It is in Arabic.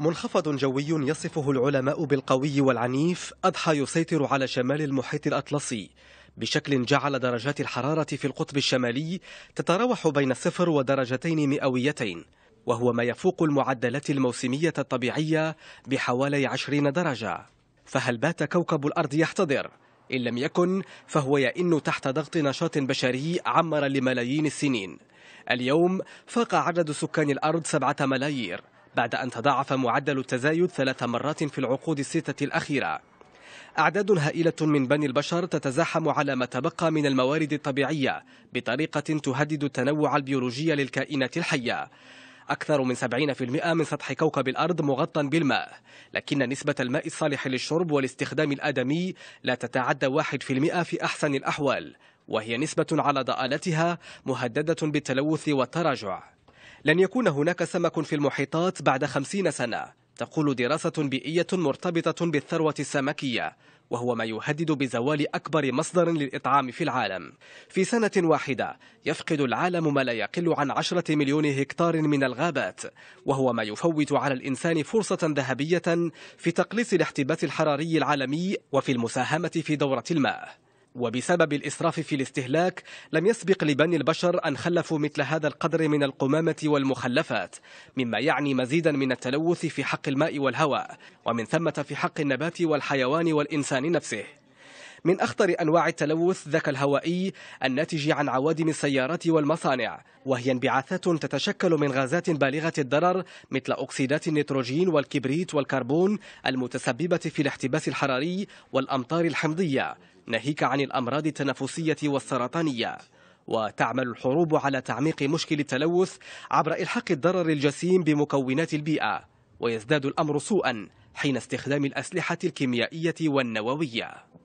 منخفض جوي يصفه العلماء بالقوي والعنيف أضحى يسيطر على شمال المحيط الأطلسي بشكل جعل درجات الحرارة في القطب الشمالي تتراوح بين الصفر ودرجتين مئويتين وهو ما يفوق المعدلات الموسمية الطبيعية بحوالي عشرين درجة فهل بات كوكب الأرض يحتضر؟ إن لم يكن فهو يئن تحت ضغط نشاط بشري عمر لملايين السنين اليوم فاق عدد سكان الأرض سبعة ملايير بعد أن تضاعف معدل التزايد ثلاث مرات في العقود الستة الأخيرة أعداد هائلة من بني البشر تتزاحم على ما تبقى من الموارد الطبيعية بطريقة تهدد التنوع البيولوجي للكائنات الحية أكثر من 70% من سطح كوكب الأرض مغطى بالماء لكن نسبة الماء الصالح للشرب والاستخدام الآدمي لا تتعدى 1% في أحسن الأحوال وهي نسبة على ضآلتها مهددة بالتلوث والتراجع لن يكون هناك سمك في المحيطات بعد خمسين سنة تقول دراسة بيئية مرتبطة بالثروة السمكية وهو ما يهدد بزوال أكبر مصدر للإطعام في العالم في سنة واحدة يفقد العالم ما لا يقل عن عشرة مليون هكتار من الغابات وهو ما يفوت على الإنسان فرصة ذهبية في تقليص الاحتباس الحراري العالمي وفي المساهمة في دورة الماء وبسبب الإسراف في الاستهلاك لم يسبق لبني البشر أن خلفوا مثل هذا القدر من القمامة والمخلفات مما يعني مزيدا من التلوث في حق الماء والهواء ومن ثمة في حق النبات والحيوان والإنسان نفسه من أخطر أنواع التلوث ذاك الهوائي الناتج عن عوادم السيارات والمصانع وهي انبعاثات تتشكل من غازات بالغة الضرر مثل أكسيدات النيتروجين والكبريت والكربون المتسببة في الاحتباس الحراري والأمطار الحمضية ناهيك عن الأمراض التنفسية والسرطانية وتعمل الحروب على تعميق مشكل التلوث عبر إلحاق الضرر الجسيم بمكونات البيئة ويزداد الأمر سوءا حين استخدام الأسلحة الكيميائية والنووية